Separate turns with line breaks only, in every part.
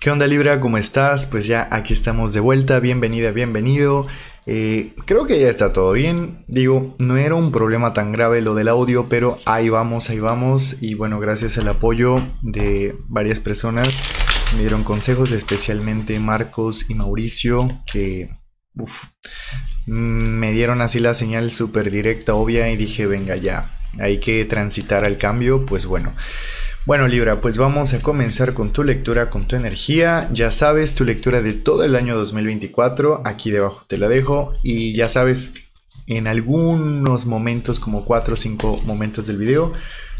¿Qué onda Libra? ¿Cómo estás? Pues ya aquí estamos de vuelta, bienvenida, bienvenido. Eh, creo que ya está todo bien, digo, no era un problema tan grave lo del audio, pero ahí vamos, ahí vamos. Y bueno, gracias al apoyo de varias personas me dieron consejos, especialmente Marcos y Mauricio, que me dieron así la señal súper directa, obvia, y dije, venga ya, hay que transitar al cambio, pues bueno. Bueno Libra, pues vamos a comenzar con tu lectura, con tu energía. Ya sabes, tu lectura de todo el año 2024, aquí debajo te la dejo. Y ya sabes, en algunos momentos, como 4 o 5 momentos del video,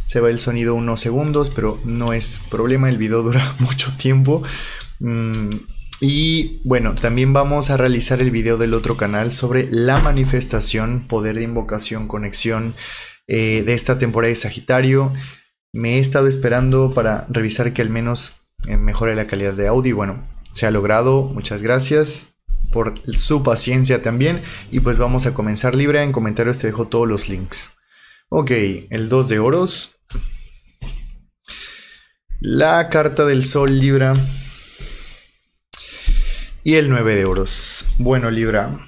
se va el sonido unos segundos, pero no es problema, el video dura mucho tiempo. Mm, y bueno, también vamos a realizar el video del otro canal sobre la manifestación, poder de invocación, conexión eh, de esta temporada de Sagitario. Me he estado esperando para revisar que al menos eh, mejore la calidad de audio. Y bueno, se ha logrado. Muchas gracias por su paciencia también. Y pues vamos a comenzar Libra, En comentarios te dejo todos los links. Ok, el 2 de oros. La carta del sol Libra. Y el 9 de oros. Bueno, Libra.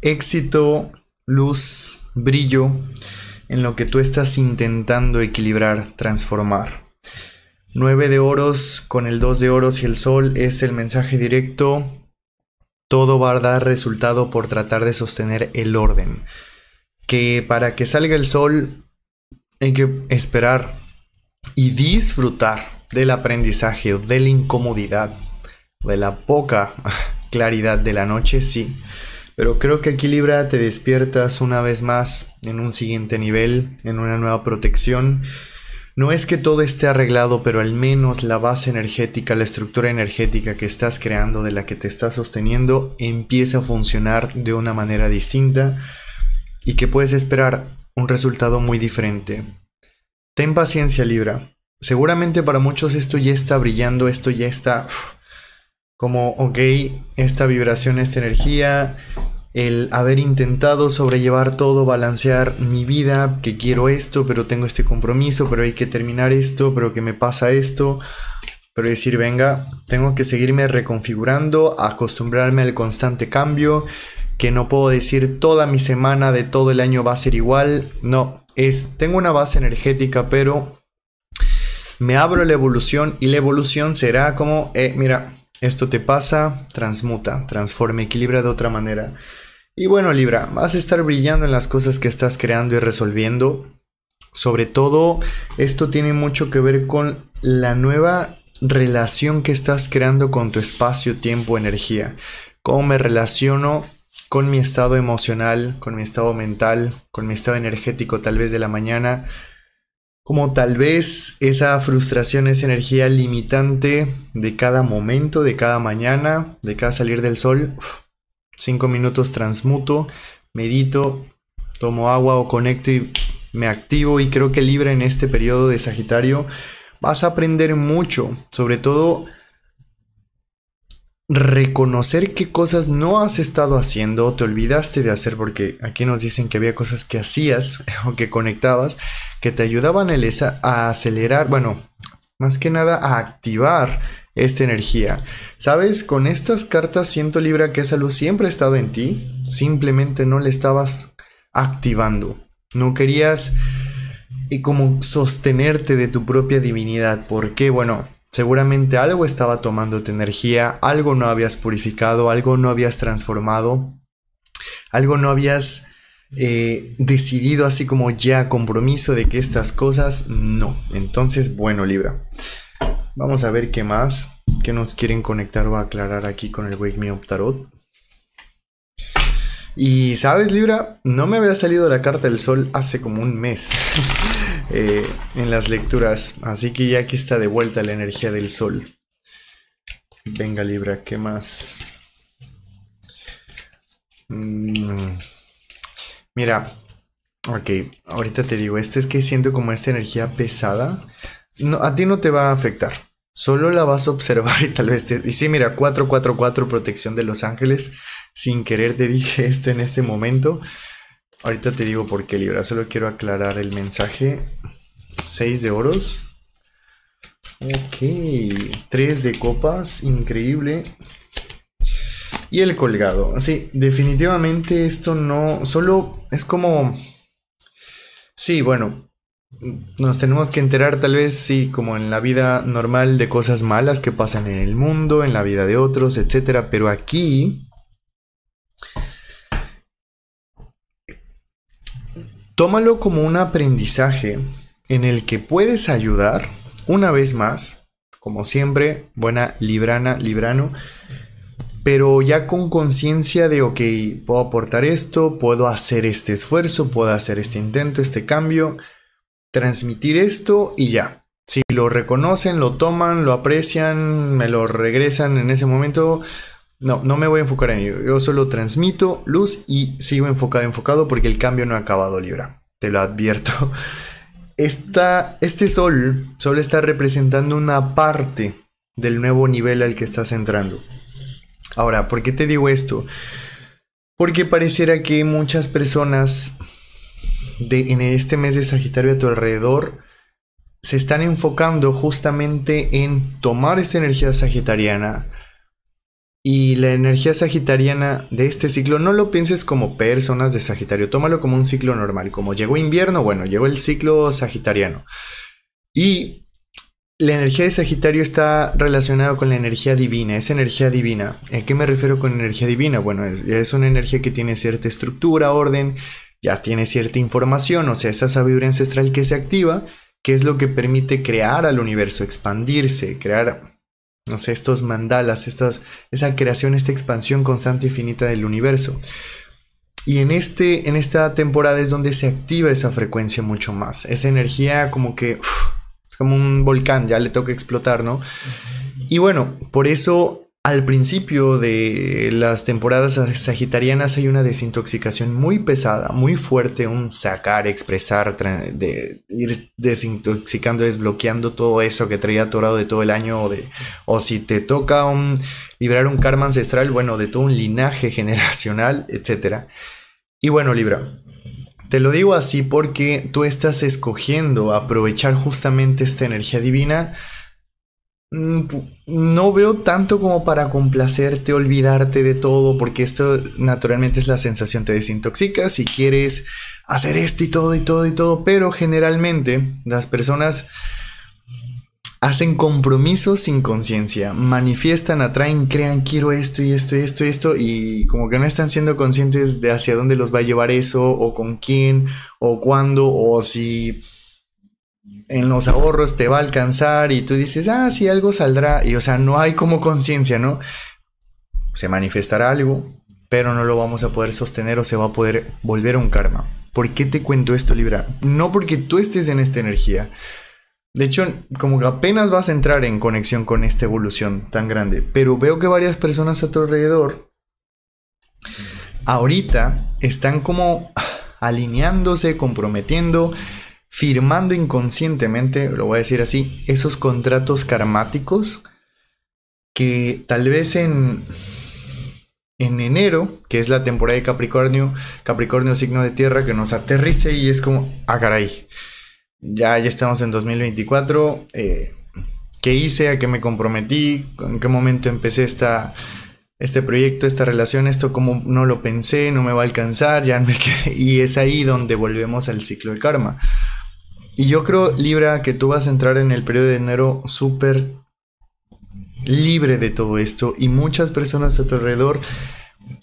Éxito, luz, brillo en lo que tú estás intentando equilibrar, transformar. 9 de oros con el 2 de oros y el sol es el mensaje directo. Todo va a dar resultado por tratar de sostener el orden. Que para que salga el sol hay que esperar y disfrutar del aprendizaje, de la incomodidad, de la poca claridad de la noche, sí. Pero creo que aquí Libra te despiertas una vez más en un siguiente nivel, en una nueva protección. No es que todo esté arreglado, pero al menos la base energética, la estructura energética que estás creando, de la que te estás sosteniendo, empieza a funcionar de una manera distinta y que puedes esperar un resultado muy diferente. Ten paciencia Libra. Seguramente para muchos esto ya está brillando, esto ya está como, ok, esta vibración, esta energía, el haber intentado sobrellevar todo, balancear mi vida, que quiero esto, pero tengo este compromiso, pero hay que terminar esto, pero que me pasa esto, pero decir, venga, tengo que seguirme reconfigurando, acostumbrarme al constante cambio, que no puedo decir toda mi semana de todo el año va a ser igual, no, es, tengo una base energética, pero me abro la evolución y la evolución será como, eh, mira, esto te pasa, transmuta, transforma, equilibra de otra manera. Y bueno, Libra, vas a estar brillando en las cosas que estás creando y resolviendo. Sobre todo, esto tiene mucho que ver con la nueva relación que estás creando con tu espacio, tiempo, energía. Cómo me relaciono con mi estado emocional, con mi estado mental, con mi estado energético tal vez de la mañana, como tal vez esa frustración, esa energía limitante de cada momento, de cada mañana, de cada salir del sol. cinco minutos transmuto, medito, tomo agua o conecto y me activo y creo que Libra en este periodo de Sagitario vas a aprender mucho, sobre todo reconocer qué cosas no has estado haciendo o te olvidaste de hacer, porque aquí nos dicen que había cosas que hacías o que conectabas que te ayudaban a acelerar, bueno, más que nada a activar esta energía. Sabes, con estas cartas siento Libra que esa luz siempre ha estado en ti, simplemente no la estabas activando, no querías y eh, como sostenerte de tu propia divinidad. Porque Bueno, Seguramente algo estaba tomando tu energía, algo no habías purificado, algo no habías transformado, algo no habías eh, decidido así como ya compromiso de que estas cosas no. Entonces, bueno, Libra. Vamos a ver qué más, qué nos quieren conectar o aclarar aquí con el Wake Me Up Tarot. Y sabes, Libra, no me había salido la carta del sol hace como un mes. Eh, en las lecturas. Así que ya aquí está de vuelta la energía del sol. Venga Libra, ¿qué más? Mm. mira, ok, ahorita te digo, esto es que siento como esta energía pesada. No, a ti no te va a afectar. Solo la vas a observar y tal vez Y sí, mira, 444 protección de los ángeles. Sin querer te dije esto en este momento. Ahorita te digo por qué Libra, solo quiero aclarar el mensaje. 6 de oros. Ok, 3 de copas, increíble. Y el colgado. Sí, definitivamente esto no, solo es como... Sí, bueno, nos tenemos que enterar tal vez, sí, como en la vida normal de cosas malas que pasan en el mundo, en la vida de otros, etcétera, pero aquí Tómalo como un aprendizaje en el que puedes ayudar una vez más, como siempre, buena librana, librano, pero ya con conciencia de, ok, puedo aportar esto, puedo hacer este esfuerzo, puedo hacer este intento, este cambio, transmitir esto y ya. Si lo reconocen, lo toman, lo aprecian, me lo regresan en ese momento, no, no me voy a enfocar en ello. Yo solo transmito luz y sigo enfocado, enfocado porque el cambio no ha acabado, Libra. Te lo advierto. este sol solo está representando una parte del nuevo nivel al que estás entrando. Ahora, ¿por qué te digo esto? Porque pareciera que muchas personas de, en este mes de Sagitario a tu alrededor se están enfocando justamente en tomar esta energía sagitariana, y la energía sagitariana de este ciclo no lo pienses como personas de Sagitario, tómalo como un ciclo normal, como llegó invierno, bueno, llegó el ciclo sagitariano. Y la energía de Sagitario está relacionada con la energía divina, esa energía divina. ¿A qué me refiero con energía divina? Bueno, es, es una energía que tiene cierta estructura, orden, ya tiene cierta información, o sea, esa sabiduría ancestral que se activa, que es lo que permite crear al universo, expandirse, crear no sé, estos mandalas, estas, esa creación, esta expansión constante y finita del universo. Y en, este, en esta temporada es donde se activa esa frecuencia mucho más. Esa energía como que... es como un volcán, ya le toca explotar, ¿no? Y bueno, por eso al principio de las temporadas sagitarianas hay una desintoxicación muy pesada, muy fuerte, un sacar, expresar, de ir desintoxicando, desbloqueando todo eso que traía atorado de todo el año, o, de, o si te toca un, librar un karma ancestral, bueno, de todo un linaje generacional, etc. Y bueno, Libra, te lo digo así porque tú estás escogiendo aprovechar justamente esta energía divina Mm, no veo tanto como para complacerte, olvidarte de todo, porque esto naturalmente es la sensación, te desintoxica si quieres hacer esto y todo y todo y todo, pero generalmente las personas hacen compromisos sin conciencia, manifiestan, atraen, crean, quiero esto y esto y esto y esto, y como que no están siendo conscientes de hacia dónde los va a llevar eso, o con quién, o cuándo, o si en los ahorros te va a alcanzar y tú dices, ah, sí, algo saldrá. Y o sea, no hay como conciencia, ¿no? Se manifestará algo, pero no lo vamos a poder sostener o se va a poder volver a un karma. ¿Por qué te cuento esto, Libra? No porque tú estés en esta energía. De hecho, como que apenas vas a entrar en conexión con esta evolución tan grande, pero veo que varias personas a tu alrededor ahorita están como alineándose, comprometiendo, firmando inconscientemente, lo voy a decir así, esos contratos karmáticos que tal vez en, en enero, que es la temporada de Capricornio, Capricornio signo de tierra que nos aterrice y es como, ah, caray, ya, ya estamos en 2024, eh, ¿qué hice? ¿A qué me comprometí? ¿En qué momento empecé este proyecto, esta relación? Esto como no lo pensé, no me va a alcanzar, ya Y es ahí donde volvemos al ciclo de karma. Y yo creo, Libra, que tú vas a entrar en el periodo de enero súper libre de todo esto y muchas personas a tu alrededor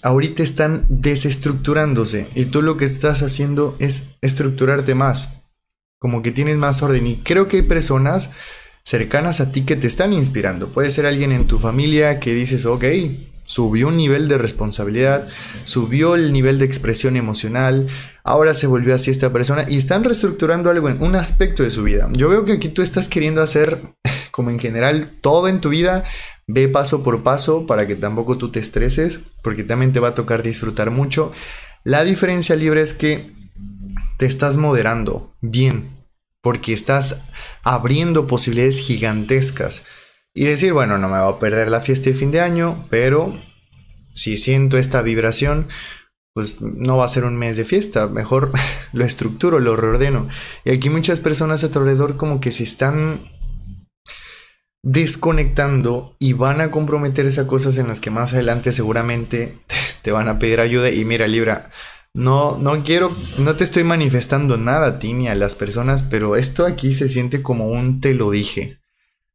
ahorita están desestructurándose y tú lo que estás haciendo es estructurarte más, como que tienes más orden y creo que hay personas cercanas a ti que te están inspirando. Puede ser alguien en tu familia que dices, ok, Subió un nivel de responsabilidad, subió el nivel de expresión emocional, ahora se volvió así esta persona y están reestructurando algo en un aspecto de su vida. Yo veo que aquí tú estás queriendo hacer, como en general, todo en tu vida, ve paso por paso para que tampoco tú te estreses, porque también te va a tocar disfrutar mucho. La diferencia libre es que te estás moderando bien, porque estás abriendo posibilidades gigantescas y decir, bueno, no me va a perder la fiesta de fin de año, pero si siento esta vibración, pues no va a ser un mes de fiesta, mejor lo estructuro, lo reordeno. Y aquí muchas personas a tu alrededor como que se están desconectando y van a comprometer esas cosas en las que más adelante seguramente te van a pedir ayuda y mira Libra, no no quiero no te estoy manifestando nada a ti ni a las personas, pero esto aquí se siente como un te lo dije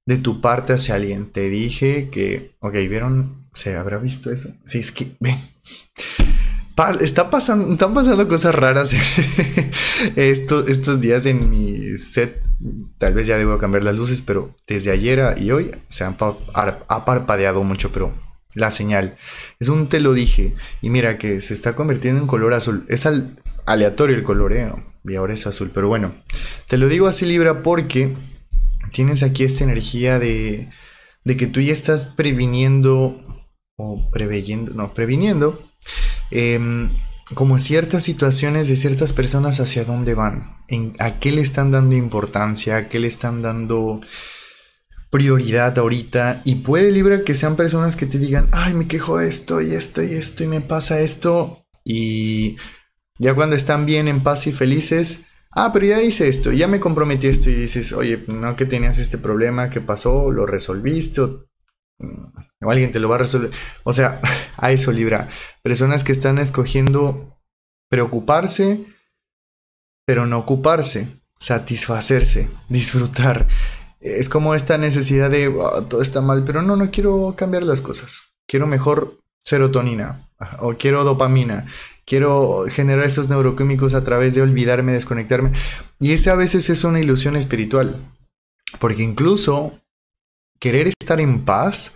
de tu parte hacia alguien. Te dije que, ok, ¿vieron? ¿Se habrá visto eso? Sí, es que, ven. está pasando, están pasando cosas raras estos, estos días en mi set. Tal vez ya debo cambiar las luces, pero desde ayer y hoy se han ha parpadeado mucho, pero la señal es un te lo dije. Y mira que se está convirtiendo en color azul. Es al aleatorio el coloreo ¿eh? y ahora es azul, pero bueno, te lo digo así Libra porque tienes aquí esta energía de, que tú ya estás previniendo o preveyendo, no, previniendo em, como ciertas situaciones de ciertas personas hacia dónde van, en, a qué le están dando importancia, a qué le están dando prioridad ahorita y puede Libra que sean personas que te digan, ay, me quejo de esto y esto y esto y me pasa esto y ya cuando están bien en paz y felices, ah, pero ya hice esto, ya me comprometí esto y dices, oye, no que tenías este problema, ¿qué pasó? ¿Lo resolviste? Mm, o, alguien te lo va a resolver. O sea, a eso libra. Personas que están escogiendo preocuparse, pero no ocuparse, satisfacerse, disfrutar. Es como esta necesidad de oh, todo está mal, pero no, no quiero cambiar las cosas. Quiero mejor serotonina, o quiero dopamina, quiero generar esos neuroquímicos a través de olvidarme, desconectarme. Y esa a veces es una ilusión espiritual, porque incluso querer estar en paz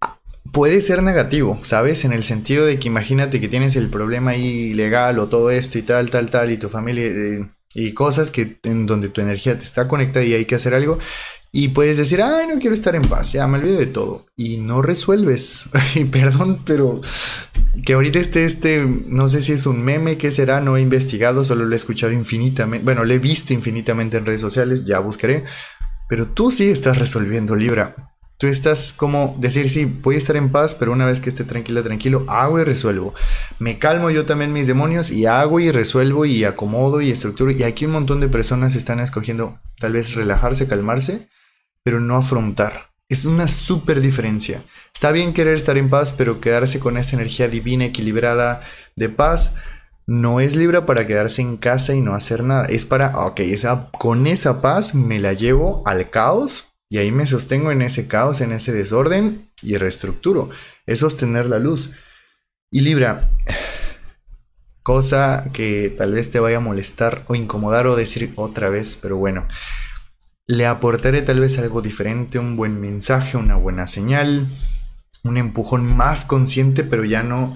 ah, puede ser negativo, ¿sabes? En el sentido de que imagínate que tienes el problema ilegal o todo esto y tal, tal, tal, y tu familia... Eh, y cosas que en donde tu energía te está conectada y hay que hacer algo y puedes decir, ay, no quiero estar en paz, ya me olvido de todo. Y no resuelves. perdón, pero que ahorita esté este, no sé si es un meme, qué será, no he investigado, solo lo he escuchado infinitamente, bueno, lo he visto infinitamente en redes sociales, ya buscaré. Pero tú sí estás resolviendo, Libra. Tú estás como decir, sí, voy a estar en paz, pero una vez que esté tranquila, tranquilo, hago y resuelvo. Me calmo yo también mis demonios y hago y resuelvo y acomodo y estructuro. Y aquí un montón de personas están escogiendo tal vez relajarse, calmarse pero no afrontar. Es una súper diferencia. Está bien querer estar en paz, pero quedarse con esa energía divina, equilibrada, de paz, no es Libra para quedarse en casa y no hacer nada. Es para, ah, ok, esa, con esa paz me la llevo al caos y ahí me sostengo en ese caos, en ese desorden y reestructuro. Es sostener la luz. Y Libra, cosa que tal vez te vaya a molestar o incomodar o decir otra vez, pero bueno. Le aportaré tal vez algo diferente, un buen mensaje, una buena señal, un empujón más consciente, pero ya no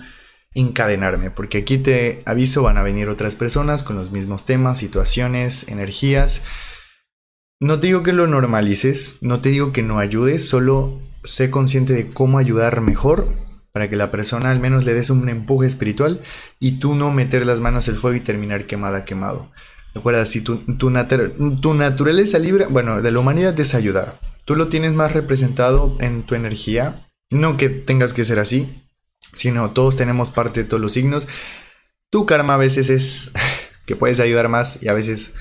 encadenarme, porque aquí te aviso, van a venir otras personas con los mismos temas, situaciones, energías. No te digo que lo normalices, no te digo que no ayudes, solo sé consciente de cómo ayudar mejor para que la persona al menos le des un empuje espiritual y tú no meter las manos al fuego y terminar quemada, quemado. Recuerda, si tu, naturaleza libre, bueno, de la humanidad es ayudar. Tú lo tienes más representado en tu energía. No que tengas que ser así, sino todos tenemos parte de todos los signos. Tu karma a veces es que puedes ayudar más y a veces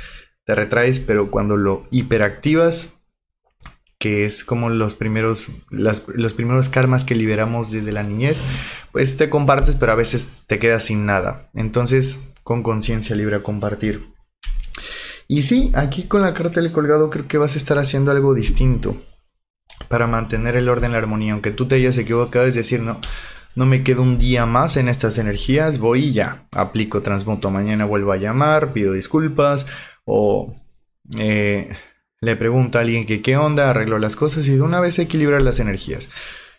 te retraes, pero cuando lo hiperactivas, que es como los primeros, los primeros karmas que liberamos desde la niñez, pues te compartes, pero a veces te quedas sin nada. Entonces, con conciencia libre a compartir. Y sí, aquí con la carta del colgado creo que vas a estar haciendo algo distinto para mantener el orden, la armonía. Aunque tú te hayas equivocado, es decir, no, no me quedo un día más en estas energías, voy y ya, aplico transmuto, mañana vuelvo a llamar, pido disculpas o eh, le pregunto a alguien que qué onda, arreglo las cosas y de una vez equilibrar las energías.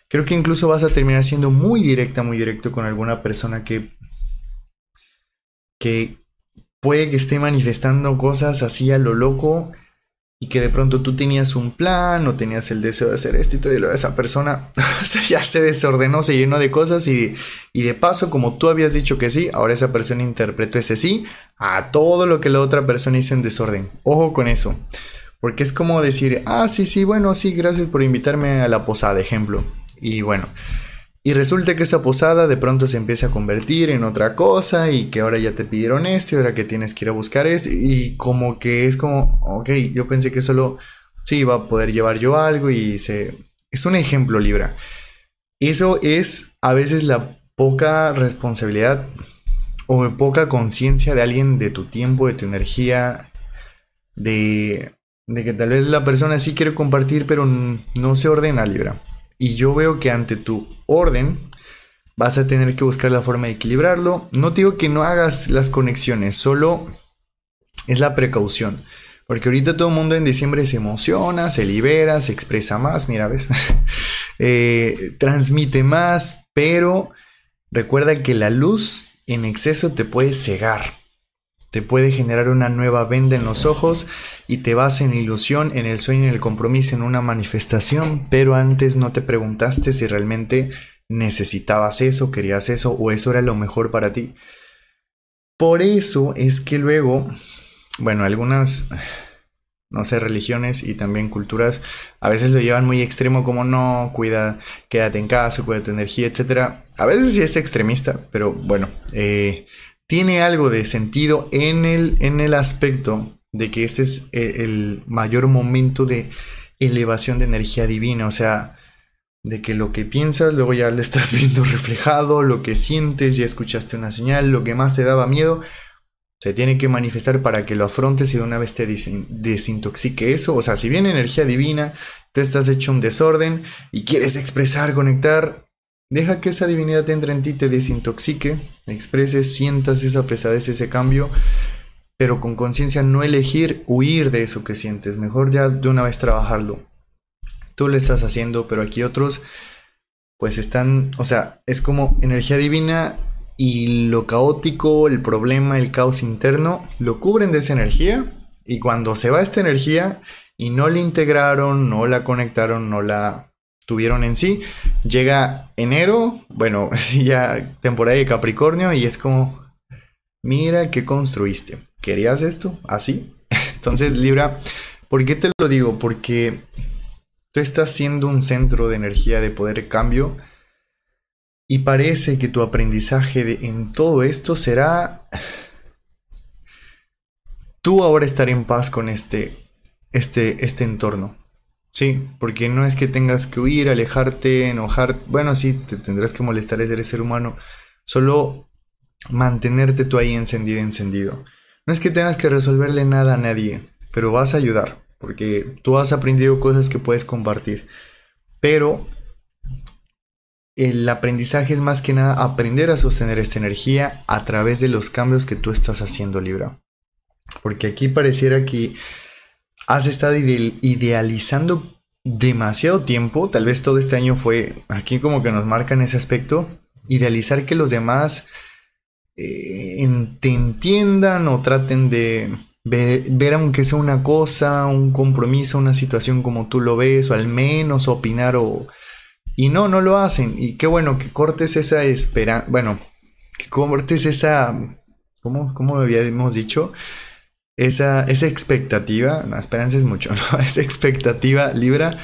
Creo que incluso vas a terminar siendo muy directa, muy directo con alguna persona que, que, puede que esté manifestando cosas así a lo loco y que de pronto tú tenías un plan o tenías el deseo de hacer esto y todo, y luego esa persona ya se desordenó, se llenó de cosas y, de paso, como tú habías dicho que sí, ahora esa persona interpretó ese sí a todo lo que la otra persona hizo en desorden. Ojo con eso, porque es como decir, ah, sí, sí, bueno, sí, gracias por invitarme a la posada, ejemplo. Y bueno, y resulta que esa posada de pronto se empieza a convertir en otra cosa y que ahora ya te pidieron esto y ahora que tienes que ir a buscar esto y como que es como, ok, yo pensé que solo sí iba a poder llevar yo algo y se... Es un ejemplo, Libra. Eso es a veces la poca responsabilidad o poca conciencia de alguien de tu tiempo, de tu energía, de, de que tal vez la persona sí quiere compartir pero no se ordena, Libra. Y yo veo que ante tu orden vas a tener que buscar la forma de equilibrarlo. No te digo que no hagas las conexiones, solo es la precaución. Porque ahorita todo el mundo en diciembre se emociona, se libera, se expresa más, mira, ¿ves? Eh, transmite más, pero recuerda que la luz en exceso te puede cegar. Te puede generar una nueva venda en los ojos y te vas en ilusión, en el sueño, en el compromiso, en una manifestación, pero antes no te preguntaste si realmente necesitabas eso, querías eso o eso era lo mejor para ti. Por eso es que luego, bueno, algunas, no sé, religiones y también culturas a veces lo llevan muy extremo como no, cuida, quédate en casa, cuida tu energía, etc. A veces sí es extremista, pero bueno, eh, tiene algo de sentido en el, en el aspecto de que este es eh, el, mayor momento de elevación de energía divina, o sea, de que lo que piensas luego ya lo estás viendo reflejado, lo que sientes, ya escuchaste una señal, lo que más te daba miedo, se tiene que manifestar para que lo afrontes y de una vez te desintoxique eso, o sea, si bien energía divina, tú estás hecho un desorden y quieres expresar, conectar, Deja que esa divinidad entre en ti, te desintoxique, expreses, sientas esa pesadez, ese cambio, pero con conciencia no elegir huir de eso que sientes. Mejor ya de una vez trabajarlo. Tú lo estás haciendo, pero aquí otros, pues están, o sea, es como energía divina y lo caótico, el problema, el caos interno, lo cubren de esa energía y cuando se va esta energía y no la integraron, no la conectaron, no la tuvieron en sí. Llega enero, bueno, ya temporada de Capricornio y es como, mira qué construiste. ¿Querías esto? ¿Así? Entonces, Libra, ¿por qué te lo digo? Porque tú estás siendo un centro de energía de poder de cambio y parece que tu aprendizaje en todo esto será tú ahora estar en paz con este, este, este entorno Sí, porque no es que tengas que huir, alejarte, enojar... Bueno, sí, te tendrás que molestar, eres ser humano. Solo mantenerte tú ahí encendido, encendido. No es que tengas que resolverle nada a nadie, pero vas a ayudar, porque tú has aprendido cosas que puedes compartir. Pero el aprendizaje es más que nada aprender a sostener esta energía a través de los cambios que tú estás haciendo, Libra. Porque aquí pareciera que has estado idealizando demasiado tiempo, tal vez todo este año fue, aquí como que nos marcan ese aspecto, idealizar que los demás eh, te entiendan o traten de ver, aunque sea una cosa, un compromiso, una situación como tú lo ves, o al menos opinar o... Y no, no lo hacen. Y qué bueno que cortes esa esperanza, bueno, que cortes esa... ¿Cómo, cómo habíamos dicho? esa, expectativa, La esperanza es mucho, ¿no? Esa expectativa Libra,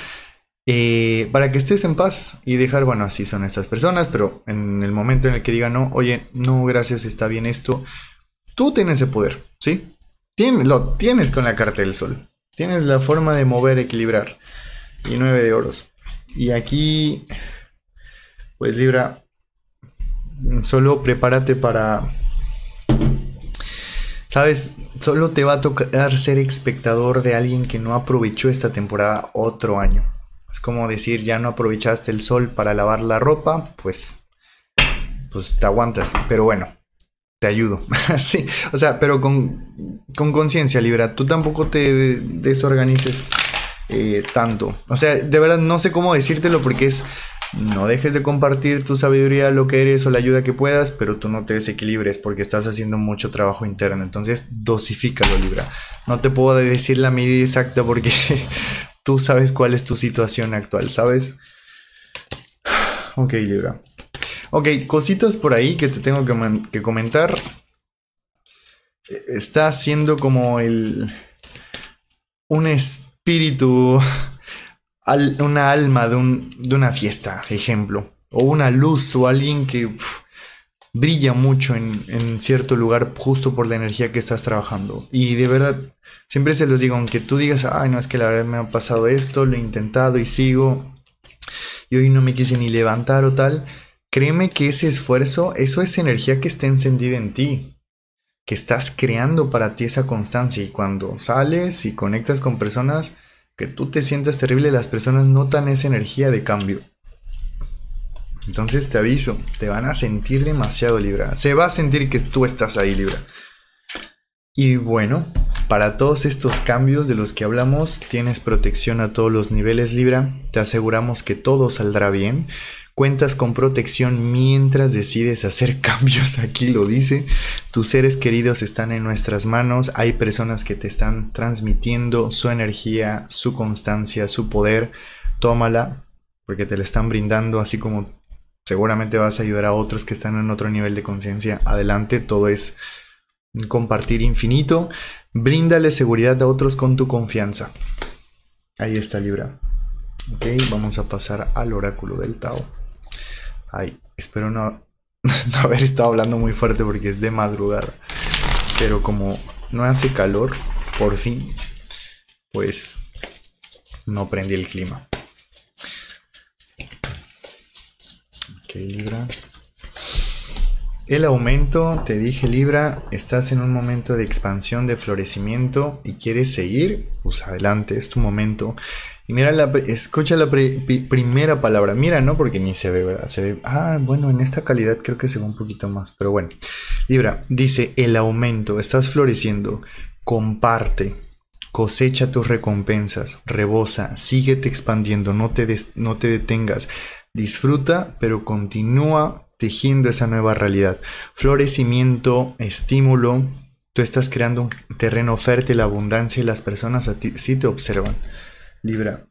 eh, para que estés en paz y dejar, bueno, así son estas personas, pero en el momento en el que digan, no, oye, no, gracias, está bien esto, tú tienes ese poder, ¿sí? lo tienes con la carta del sol, tienes la forma de mover, equilibrar, y nueve de oros. Y aquí, pues Libra, solo prepárate para Sabes, solo te va a tocar ser espectador de alguien que no aprovechó esta temporada otro año. Es como decir, ya no aprovechaste el sol para lavar la ropa, pues, pues te aguantas. Pero bueno, te ayudo. sí, o sea, pero con conciencia, Libra. Tú tampoco te desorganices eh, tanto. O sea, de verdad no sé cómo decírtelo porque es no dejes de compartir tu sabiduría, lo que eres o la ayuda que puedas, pero tú no te desequilibres porque estás haciendo mucho trabajo interno. Entonces, dosifícalo, Libra. No te puedo decir la medida exacta porque tú sabes cuál es tu situación actual, ¿sabes? Ok, Libra. Ok, cositas por ahí que te tengo que, comentar. E-, está siendo como el. un espíritu una alma de, una fiesta, ejemplo, o una luz o alguien que brilla mucho en, en, cierto lugar justo por la energía que estás trabajando. Y de verdad, siempre se los digo, aunque tú digas, ay, no es que la verdad me ha pasado esto, lo he intentado y sigo, y hoy no me quise ni levantar o tal, créeme que ese esfuerzo, eso es energía que está encendida en ti que estás creando para ti esa constancia y cuando sales y conectas con personas, que tú te sientas terrible, las personas notan esa energía de cambio. Entonces te aviso, te van a sentir demasiado Libra. Se va a sentir que tú estás ahí Libra. Y bueno, para todos estos cambios de los que hablamos, tienes protección a todos los niveles Libra. Te aseguramos que todo saldrá bien. Cuentas con protección mientras decides hacer cambios, aquí lo dice. Tus seres queridos están en nuestras manos, hay personas que te están transmitiendo su energía, su constancia, su poder. Tómala porque te la están brindando, así como seguramente vas a ayudar a otros que están en otro nivel de conciencia. Adelante, todo es compartir infinito. Bríndale seguridad a otros con tu confianza. Ahí está Libra. Ok, vamos a pasar al oráculo del Tao. Ay, espero no, haber estado hablando muy fuerte porque es de madrugada. Pero como no hace calor, por fin, pues no prendí el clima. Ok, Libra. El aumento, te dije Libra, estás en un momento de expansión, de florecimiento y quieres seguir, pues adelante, es tu momento mira, la, escucha la primera palabra. Mira, ¿no? Porque ni se ve, ¿verdad? Se ve. Ah, bueno, en esta calidad creo que se ve un poquito más. Pero bueno. Libra, dice, el aumento, estás floreciendo. Comparte, cosecha tus recompensas, rebosa, síguete expandiendo, no te, no te detengas. Disfruta, pero continúa tejiendo esa nueva realidad. Florecimiento, estímulo. Tú estás creando un terreno fértil, abundancia y las personas a ti sí te observan. Libra.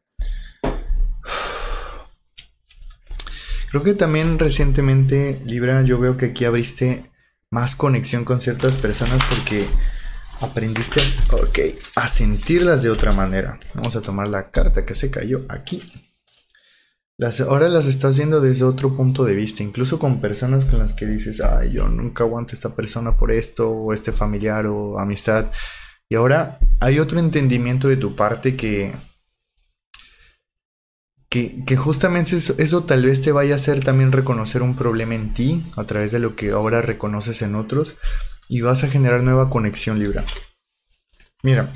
Creo que también recientemente, Libra, yo veo que aquí abriste más conexión con ciertas personas porque aprendiste a, okay, a sentirlas de otra manera. Vamos a tomar la carta que se cayó aquí. Las, ahora las estás viendo desde otro punto de vista, incluso con personas con las que dices, ay, yo nunca aguanto a esta persona por esto, o este familiar, o amistad. Y ahora hay otro entendimiento de tu parte que que, justamente eso, tal vez te vaya a hacer también reconocer un problema en ti a través de lo que ahora reconoces en otros y vas a generar nueva conexión Libra. Mira,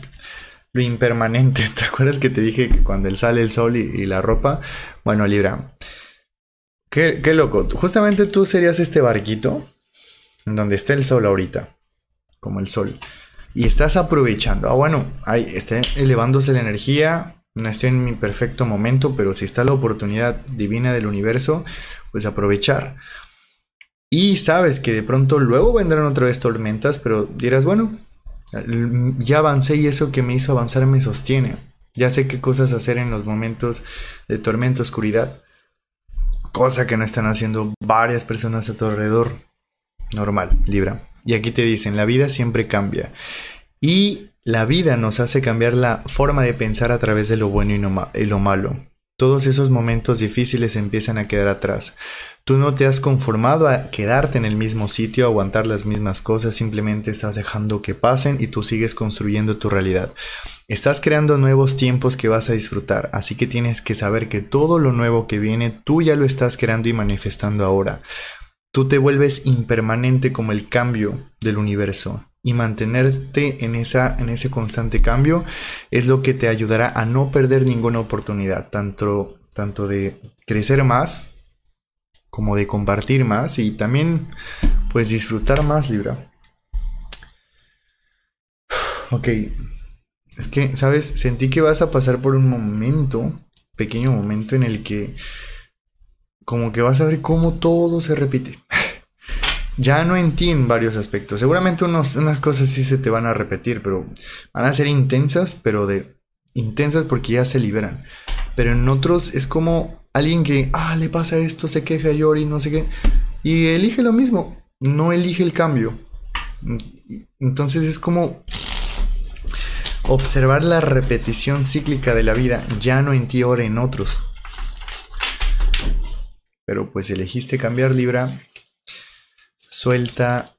lo impermanente, ¿te acuerdas que te dije que cuando él sale el sol y, la ropa? Bueno, Libra, qué, qué loco, justamente tú serías este barquito en donde está el sol ahorita, como el sol. Y estás aprovechando. Ah, bueno, ahí está elevándose la energía, no estoy en mi perfecto momento, pero si está la oportunidad divina del universo, pues aprovechar. Y sabes que de pronto luego vendrán otra vez tormentas, pero dirás, bueno, ya avancé y eso que me hizo avanzar me sostiene. Ya sé qué cosas hacer en los momentos de tormenta, oscuridad. Cosa que no están haciendo varias personas a tu alrededor. Normal, Libra. Y aquí te dicen, la vida siempre cambia. Y la vida nos hace cambiar la forma de pensar a través de lo bueno y, lo malo. Todos esos momentos difíciles empiezan a quedar atrás. Tú no te has conformado a quedarte en el mismo sitio, a aguantar las mismas cosas, simplemente estás dejando que pasen y tú sigues construyendo tu realidad. Estás creando nuevos tiempos que vas a disfrutar, así que tienes que saber que todo lo nuevo que viene tú ya lo estás creando y manifestando ahora. Tú te vuelves impermanente como el cambio del universo y mantenerte en, esa, en ese constante cambio es lo que te ayudará a no perder ninguna oportunidad, tanto, tanto de crecer más como de compartir más y también pues disfrutar más Libra. Ok, es que, ¿sabes? Sentí que vas a pasar por un momento, pequeño momento en el que como que vas a ver cómo todo se repite ya no en ti en varios aspectos. Seguramente unas cosas sí se te van a repetir, pero van a ser intensas, pero de intensas porque ya se liberan. Pero en otros es como alguien que, ah, le pasa esto, se queja, llora y no sé qué. Y elige lo mismo, no elige el cambio. Entonces es como observar la repetición cíclica de la vida, ya no en ti, ahora en otros. Pero pues elegiste cambiar Libra, suelta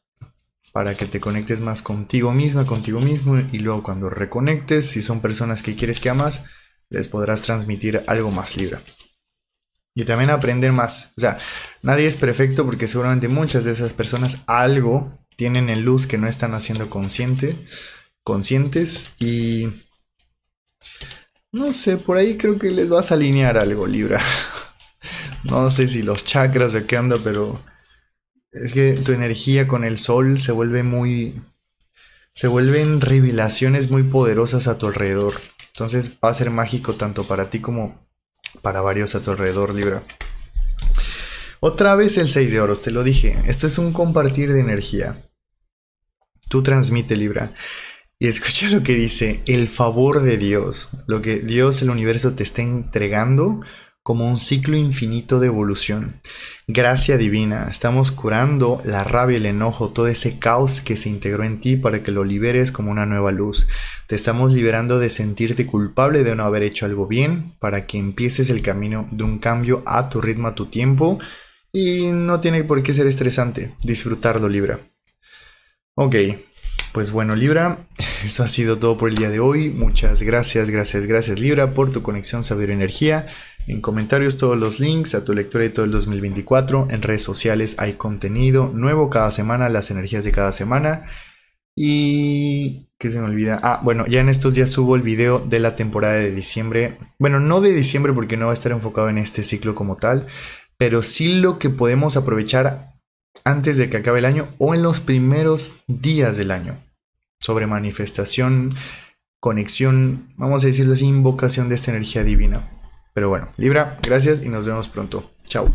para que te conectes más contigo misma, contigo mismo y luego cuando reconectes, si son personas que quieres que amas, les podrás transmitir algo más libre. Y también aprender más. O sea, nadie es perfecto porque seguramente muchas de esas personas algo tienen en luz que no están haciendo consciente, conscientes y... No sé, por ahí creo que les vas a alinear algo, Libra. no sé si los chakras o qué anda, pero es que tu energía con el sol se vuelve muy... Se vuelven revelaciones muy poderosas a tu alrededor. Entonces va a ser mágico tanto para ti como para varios a tu alrededor, Libra. Otra vez el 6 de oros, te lo dije. Esto es un compartir de energía. Tú transmite, Libra. Y escucha lo que dice, el favor de Dios, lo que Dios, el universo te está entregando como un ciclo infinito de evolución. Gracia divina, estamos curando la rabia, el enojo, todo ese caos que se integró en ti para que lo liberes como una nueva luz. Te estamos liberando de sentirte culpable de no haber hecho algo bien para que empieces el camino de un cambio a tu ritmo, a tu tiempo. Y no tiene por qué ser estresante. Disfrutarlo, Libra. Ok, pues bueno, Libra, eso ha sido todo por el día de hoy. Muchas gracias, gracias, gracias, Libra, por tu conexión, saber energía. En comentarios todos los links a tu lectura de todo el 2024. En redes sociales hay contenido nuevo cada semana, las energías de cada semana. Y que se me olvida. Ah, bueno, ya en estos días subo el video de la temporada de diciembre. Bueno, no de diciembre porque no va a estar enfocado en este ciclo como tal, pero sí lo que podemos aprovechar antes de que acabe el año o en los primeros días del año. Sobre manifestación, conexión, vamos a decirles invocación de esta energía divina. Pero bueno, Libra, gracias y nos vemos pronto. Chao.